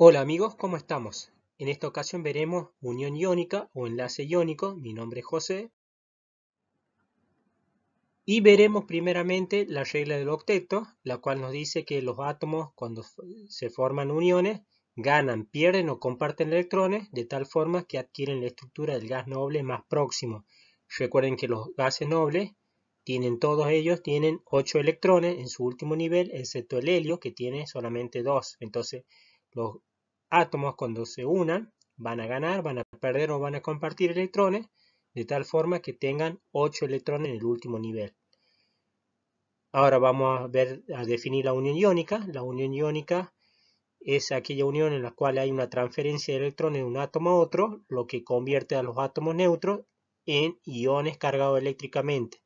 Hola amigos, ¿cómo estamos? En esta ocasión veremos unión iónica o enlace iónico, mi nombre es José. Y veremos primeramente la regla del octeto, la cual nos dice que los átomos cuando se forman uniones ganan, pierden o comparten electrones de tal forma que adquieren la estructura del gas noble más próximo. Recuerden que los gases nobles tienen todos ellos, tienen 8 electrones en su último nivel, excepto el helio que tiene solamente 2. Entonces, los átomos cuando se unan van a ganar, van a perder o van a compartir electrones, de tal forma que tengan 8 electrones en el último nivel. Ahora vamos a, ver, a definir la unión iónica. La unión iónica es aquella unión en la cual hay una transferencia de electrones de un átomo a otro, lo que convierte a los átomos neutros en iones cargados eléctricamente.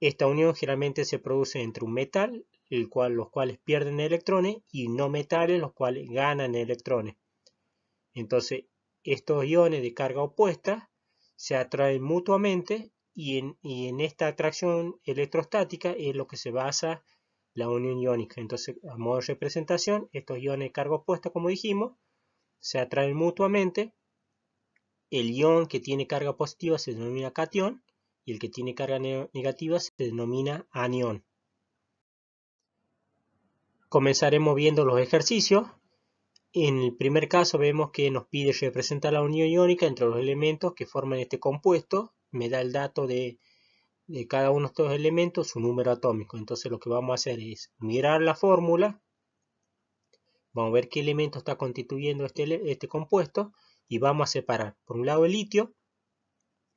Esta unión generalmente se produce entre un metal los cuales pierden electrones, y no metales, los cuales ganan electrones. Entonces, estos iones de carga opuesta se atraen mutuamente y en, esta atracción electrostática es lo que se basa la unión iónica. Entonces, a modo de representación, estos iones de carga opuesta, como dijimos, se atraen mutuamente. El ion que tiene carga positiva se denomina cation y el que tiene carga negativa se denomina anión. Comenzaremos viendo los ejercicios. En el primer caso vemos que nos pide representar la unión iónica entre los elementos que forman este compuesto. Me da el dato de, de cada uno de estos elementos, su número atómico. Entonces lo que vamos a hacer es mirar la fórmula. Vamos a ver qué elemento está constituyendo este, este compuesto. Y vamos a separar por un lado el litio,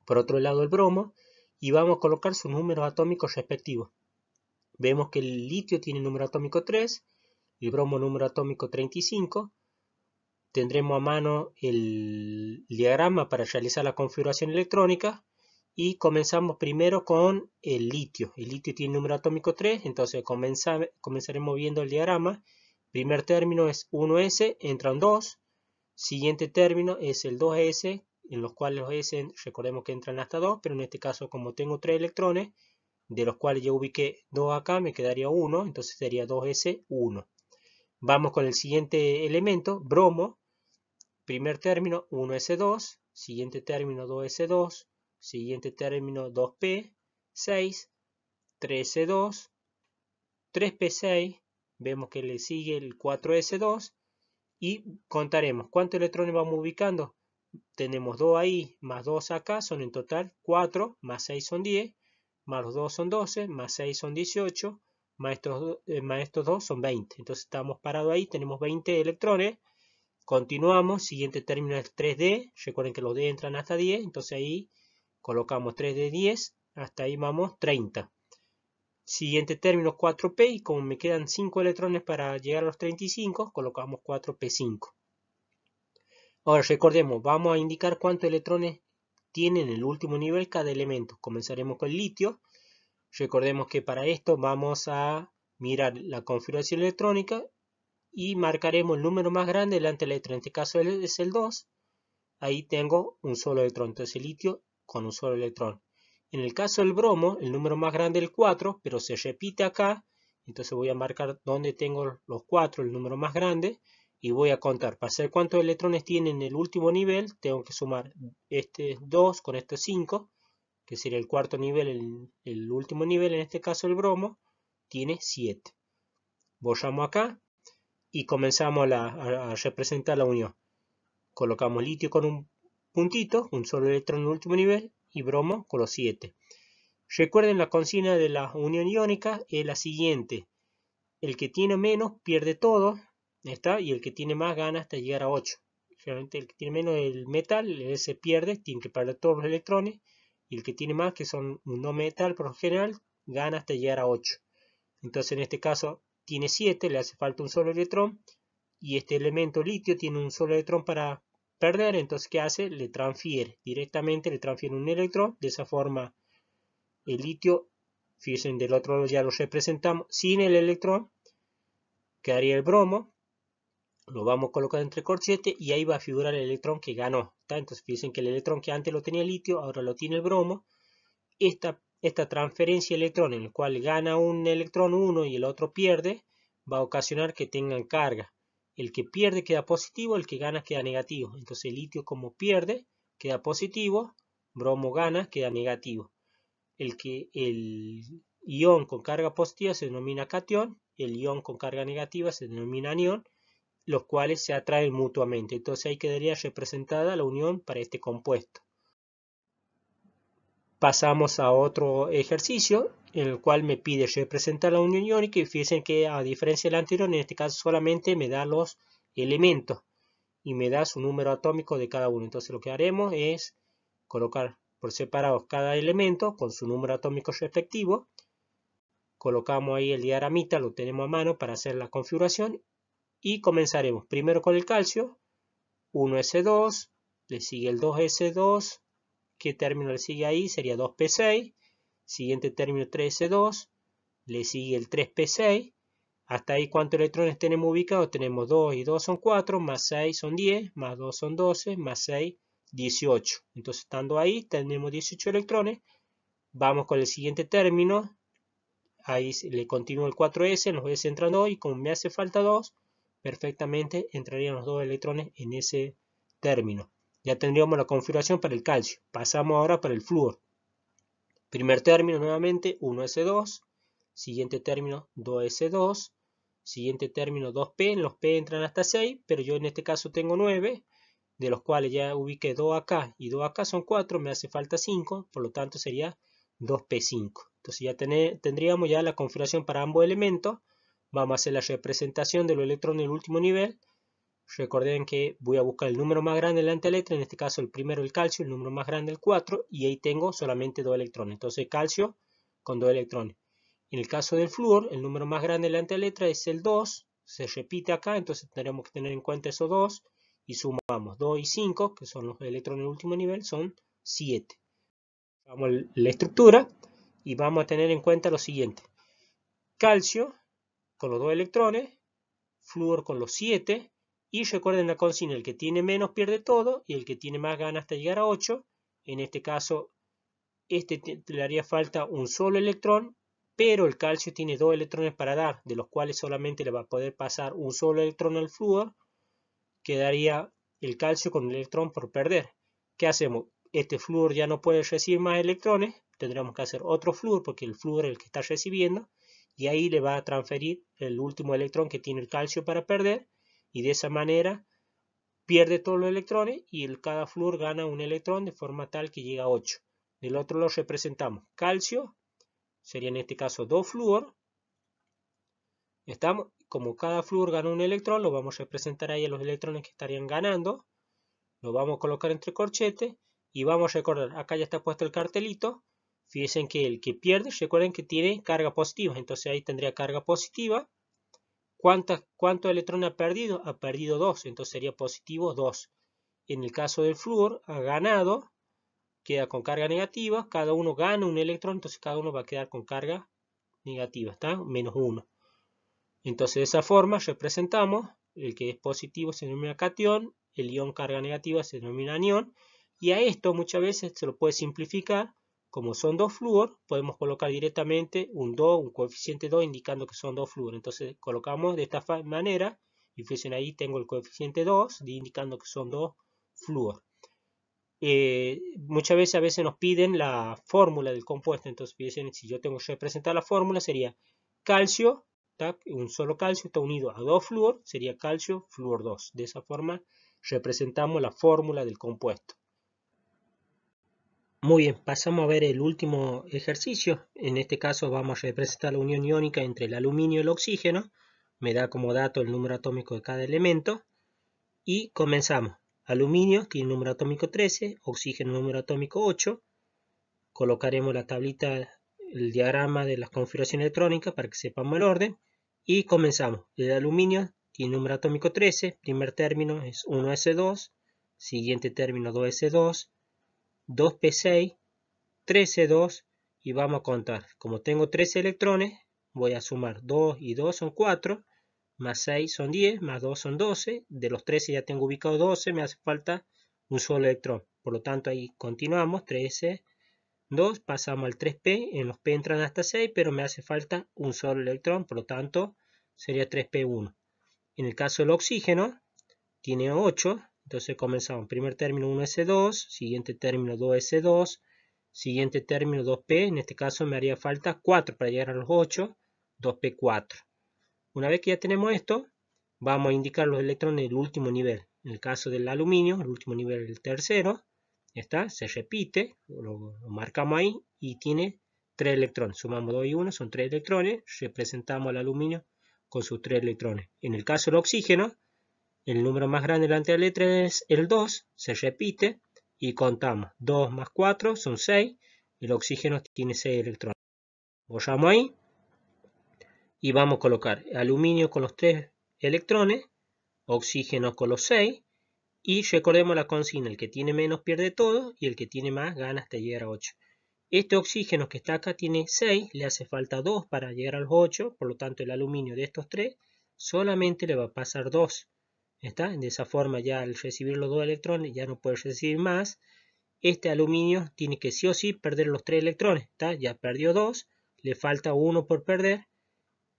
por otro lado el bromo. Y vamos a colocar sus números atómicos respectivos. Vemos que el litio tiene número atómico 3, el bromo número atómico 35. Tendremos a mano el diagrama para realizar la configuración electrónica y comenzamos primero con el litio. El litio tiene número atómico 3, entonces comenzaremos viendo el diagrama. Primer término es 1s, entran 2. Siguiente término es el 2s, en los cuales los s recordemos que entran hasta 2, pero en este caso como tengo 3 electrones, de los cuales ya ubiqué 2 acá, me quedaría 1, entonces sería 2S1. Vamos con el siguiente elemento, bromo, primer término 1S2, siguiente término 2S2, siguiente término 2P, 6, 3S2, 3P6, vemos que le sigue el 4S2 y contaremos cuántos electrones vamos ubicando. Tenemos 2 ahí más 2 acá, son en total 4, más 6 son 10 más los 2 son 12, más 6 son 18, más estos, 2 eh, son 20. Entonces estamos parados ahí, tenemos 20 electrones. Continuamos, siguiente término es 3D, recuerden que los D entran hasta 10, entonces ahí colocamos 3 d 10, hasta ahí vamos 30. Siguiente término 4P y como me quedan 5 electrones para llegar a los 35, colocamos 4P5. Ahora recordemos, vamos a indicar cuántos electrones tienen en el último nivel cada elemento. Comenzaremos con el litio. Recordemos que para esto vamos a mirar la configuración electrónica y marcaremos el número más grande delante del electrón. En este caso es el 2. Ahí tengo un solo electrón. Entonces el litio con un solo electrón. En el caso del bromo, el número más grande es el 4, pero se repite acá. Entonces voy a marcar donde tengo los 4, el número más grande y voy a contar para saber cuántos electrones tiene en el último nivel tengo que sumar este 2 con estos 5 que sería el cuarto nivel el, último nivel en este caso el bromo tiene 7 Voyamos acá y comenzamos a, a, representar la unión colocamos litio con un puntito un solo electrón en el último nivel y bromo con los 7 recuerden la consigna de la unión iónica es la siguiente el que tiene menos pierde todo está, y el que tiene más gana hasta llegar a 8. Generalmente el que tiene menos el metal se pierde, tiene que perder todos los electrones, y el que tiene más, que son no metal por lo general, gana hasta llegar a 8. Entonces en este caso tiene 7, le hace falta un solo electrón, y este elemento litio tiene un solo electrón para perder, entonces ¿qué hace? Le transfiere, directamente le transfiere un electrón, de esa forma el litio, fíjense del otro lado ya lo representamos, sin el electrón, quedaría el bromo, lo vamos a colocar entre corchete y ahí va a figurar el electrón que ganó. Entonces fíjense que el electrón que antes lo tenía el litio, ahora lo tiene el bromo. Esta, transferencia de electrón en el cual gana un electrón uno y el otro pierde, va a ocasionar que tengan carga. El que pierde queda positivo, el que gana queda negativo. Entonces el litio como pierde queda positivo, bromo gana queda negativo. El que el ion con carga positiva se denomina cation, el ion con carga negativa se denomina anión los cuales se atraen mutuamente. Entonces ahí quedaría representada la unión para este compuesto. Pasamos a otro ejercicio en el cual me pide representar la unión y que fíjense que a diferencia del anterior, en este caso solamente me da los elementos y me da su número atómico de cada uno. Entonces lo que haremos es colocar por separados cada elemento con su número atómico respectivo. Colocamos ahí el diaramita, lo tenemos a mano para hacer la configuración y comenzaremos primero con el calcio. 1S2, le sigue el 2S2, ¿qué término le sigue ahí? Sería 2P6, siguiente término 3S2, le sigue el 3P6, hasta ahí cuántos electrones tenemos ubicados, tenemos 2 y 2 son 4, más 6 son 10, más 2 son 12, más 6, 18. Entonces estando ahí tenemos 18 electrones, vamos con el siguiente término, ahí le continúo el 4S, nos es 2 y como me hace falta 2, perfectamente entrarían los dos electrones en ese término. Ya tendríamos la configuración para el calcio. Pasamos ahora para el flúor. Primer término nuevamente 1S2, siguiente término 2S2, siguiente término 2P, en los P entran hasta 6, pero yo en este caso tengo 9, de los cuales ya ubiqué 2 acá y 2 acá son 4, me hace falta 5, por lo tanto sería 2P5. Entonces ya tendríamos ya la configuración para ambos elementos, Vamos a hacer la representación de los electrones del último nivel. Recuerden que voy a buscar el número más grande de la letra. en este caso el primero el calcio, el número más grande el 4, y ahí tengo solamente dos electrones. Entonces calcio con dos electrones. En el caso del flúor, el número más grande de la letra es el 2, se repite acá, entonces tendremos que tener en cuenta esos dos, y sumamos 2 y 5, que son los electrones del último nivel, son 7. Vamos a la estructura y vamos a tener en cuenta lo siguiente. Calcio con los dos electrones, flúor con los siete, y recuerden la consigna, el que tiene menos pierde todo y el que tiene más ganas hasta llegar a 8. En este caso, este le haría falta un solo electrón, pero el calcio tiene dos electrones para dar, de los cuales solamente le va a poder pasar un solo electrón al flúor, quedaría el calcio con un electrón por perder. ¿Qué hacemos? Este flúor ya no puede recibir más electrones, tendremos que hacer otro flúor porque el flúor es el que está recibiendo, y ahí le va a transferir el último electrón que tiene el calcio para perder y de esa manera pierde todos los electrones y el, cada flúor gana un electrón de forma tal que llega a 8. Del otro lo representamos calcio, sería en este caso 2 flúor. Estamos, como cada flúor gana un electrón, lo vamos a representar ahí a los electrones que estarían ganando. Lo vamos a colocar entre corchetes y vamos a recordar, acá ya está puesto el cartelito, Fíjense que el que pierde, recuerden que tiene carga positiva, entonces ahí tendría carga positiva. ¿Cuántos electrones ha perdido? Ha perdido 2, entonces sería positivo 2. En el caso del flúor, ha ganado, queda con carga negativa, cada uno gana un electrón, entonces cada uno va a quedar con carga negativa, ¿está? Menos 1. Entonces de esa forma representamos el que es positivo se denomina cation, el ion carga negativa se denomina anión, y a esto muchas veces se lo puede simplificar como son dos flúor, podemos colocar directamente un 2, un coeficiente 2, indicando que son dos flúor. Entonces colocamos de esta manera, y fíjense ahí tengo el coeficiente 2, indicando que son dos flúor. Eh, muchas veces a veces nos piden la fórmula del compuesto, entonces fíjense, si yo tengo que representar la fórmula sería calcio, un solo calcio está unido a dos flúor, sería calcio, flúor 2. De esa forma representamos la fórmula del compuesto. Muy bien, pasamos a ver el último ejercicio. En este caso vamos a representar la unión iónica entre el aluminio y el oxígeno. Me da como dato el número atómico de cada elemento. Y comenzamos. Aluminio tiene número atómico 13, oxígeno número atómico 8. Colocaremos la tablita, el diagrama de las configuraciones electrónicas para que sepamos el orden. Y comenzamos. El aluminio tiene número atómico 13, primer término es 1s2, siguiente término 2s2, 2p6, 13, 2, y vamos a contar. Como tengo 13 electrones, voy a sumar 2 y 2 son 4, más 6 son 10, más 2 son 12. De los 13 ya tengo ubicado 12, me hace falta un solo electrón. Por lo tanto ahí continuamos, 13, 2, pasamos al 3p, en los p entran hasta 6, pero me hace falta un solo electrón, por lo tanto sería 3p1. En el caso del oxígeno, tiene 8, entonces comenzamos. Primer término 1S2, siguiente término 2S2, siguiente término 2P. En este caso me haría falta 4 para llegar a los 8. 2P4. Una vez que ya tenemos esto, vamos a indicar los electrones del último nivel. En el caso del aluminio, el último nivel es el tercero. Está, se repite, lo, marcamos ahí y tiene 3 electrones. Sumamos 2 y 1, son 3 electrones. Representamos al aluminio con sus 3 electrones. En el caso del oxígeno, el número más grande delante de la letra es el 2, se repite y contamos. 2 más 4 son 6, el oxígeno tiene 6 electrones. Borramos ahí y vamos a colocar aluminio con los 3 electrones, oxígeno con los 6 y recordemos la consigna, el que tiene menos pierde todo y el que tiene más gana hasta llegar a 8. Este oxígeno que está acá tiene 6, le hace falta 2 para llegar a los 8, por lo tanto el aluminio de estos 3 solamente le va a pasar 2. De esa forma ya al recibir los dos electrones ya no puede recibir más. Este aluminio tiene que sí o sí perder los tres electrones. ¿está? Ya perdió dos, le falta uno por perder.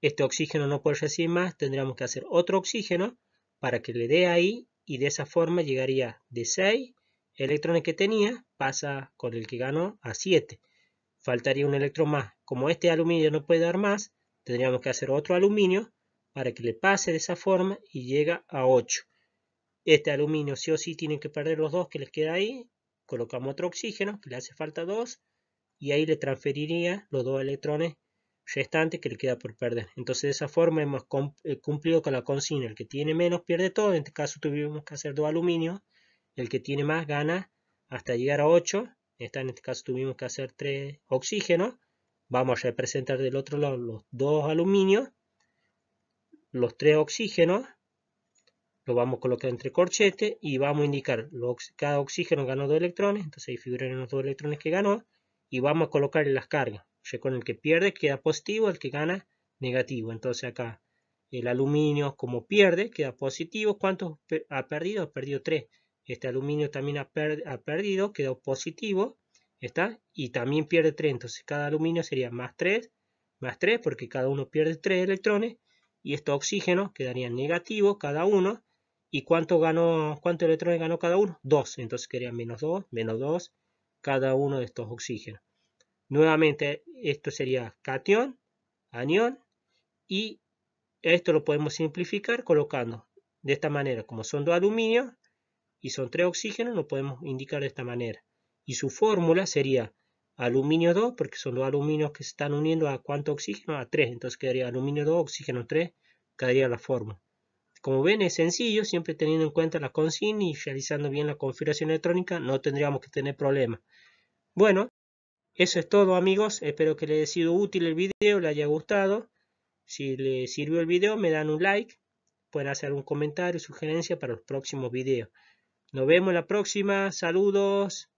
Este oxígeno no puede recibir más, tendríamos que hacer otro oxígeno para que le dé ahí y de esa forma llegaría de 6 electrones que tenía, pasa con el que ganó a 7. Faltaría un electrón más. Como este aluminio no puede dar más, tendríamos que hacer otro aluminio para que le pase de esa forma y llega a 8. Este aluminio sí o sí tiene que perder los dos que les queda ahí. Colocamos otro oxígeno, que le hace falta 2, y ahí le transferiría los dos electrones restantes que le queda por perder. Entonces de esa forma hemos eh, cumplido con la consigna. El que tiene menos pierde todo, en este caso tuvimos que hacer dos aluminios. El que tiene más gana hasta llegar a 8. en este caso tuvimos que hacer 3 oxígenos. Vamos a representar del otro lado los dos aluminios los tres oxígenos, lo vamos a colocar entre corchetes y vamos a indicar cada oxígeno ganó dos electrones, entonces ahí figuran los dos electrones que ganó y vamos a colocar las cargas. O sea, con el que pierde queda positivo, el que gana negativo. Entonces acá el aluminio como pierde queda positivo. ¿Cuántos ha perdido? Ha perdido tres. Este aluminio también ha, perdido, quedó positivo. ¿está? Y también pierde tres, Entonces cada aluminio sería más 3, más tres porque cada uno pierde tres electrones y estos oxígenos quedarían negativos cada uno. ¿Y cuánto ganó, cuántos electrones ganó cada uno? 2. Entonces quedarían menos 2, menos 2 cada uno de estos oxígenos. Nuevamente, esto sería cation, anión, y esto lo podemos simplificar colocando de esta manera, como son dos aluminio y son tres oxígenos, lo podemos indicar de esta manera. Y su fórmula sería aluminio 2, porque son los aluminios que se están uniendo a cuánto oxígeno, a 3, entonces quedaría aluminio 2, oxígeno 3, quedaría la forma. Como ven es sencillo, siempre teniendo en cuenta la consigna y realizando bien la configuración electrónica, no tendríamos que tener problemas. Bueno, eso es todo amigos, espero que les haya sido útil el video, les haya gustado. Si les sirvió el video me dan un like, pueden hacer un comentario, sugerencia para los próximos videos. Nos vemos la próxima, saludos.